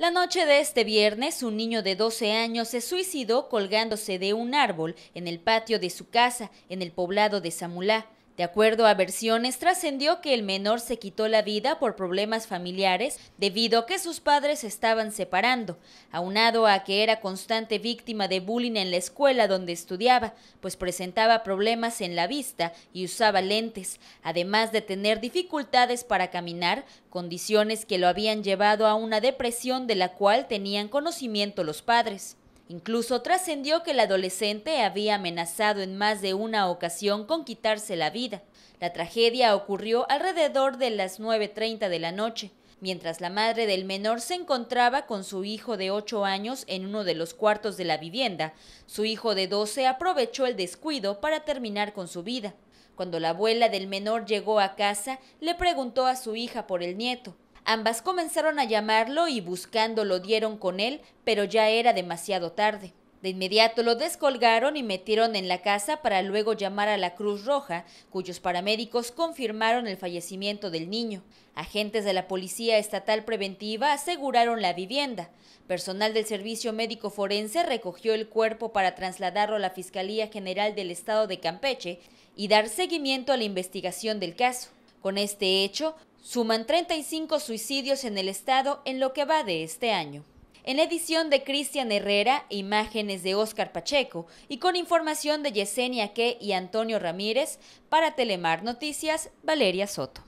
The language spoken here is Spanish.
La noche de este viernes, un niño de 12 años se suicidó colgándose de un árbol en el patio de su casa, en el poblado de Samulá. De acuerdo a versiones, trascendió que el menor se quitó la vida por problemas familiares debido a que sus padres estaban separando, aunado a que era constante víctima de bullying en la escuela donde estudiaba, pues presentaba problemas en la vista y usaba lentes, además de tener dificultades para caminar, condiciones que lo habían llevado a una depresión de la cual tenían conocimiento los padres. Incluso trascendió que el adolescente había amenazado en más de una ocasión con quitarse la vida. La tragedia ocurrió alrededor de las 9.30 de la noche, mientras la madre del menor se encontraba con su hijo de 8 años en uno de los cuartos de la vivienda. Su hijo de 12 aprovechó el descuido para terminar con su vida. Cuando la abuela del menor llegó a casa, le preguntó a su hija por el nieto. Ambas comenzaron a llamarlo y buscándolo dieron con él, pero ya era demasiado tarde. De inmediato lo descolgaron y metieron en la casa para luego llamar a la Cruz Roja, cuyos paramédicos confirmaron el fallecimiento del niño. Agentes de la Policía Estatal Preventiva aseguraron la vivienda. Personal del Servicio Médico Forense recogió el cuerpo para trasladarlo a la Fiscalía General del Estado de Campeche y dar seguimiento a la investigación del caso. Con este hecho, Suman 35 suicidios en el estado en lo que va de este año. En la edición de Cristian Herrera, imágenes de Óscar Pacheco y con información de Yesenia Que y Antonio Ramírez, para Telemar Noticias, Valeria Soto.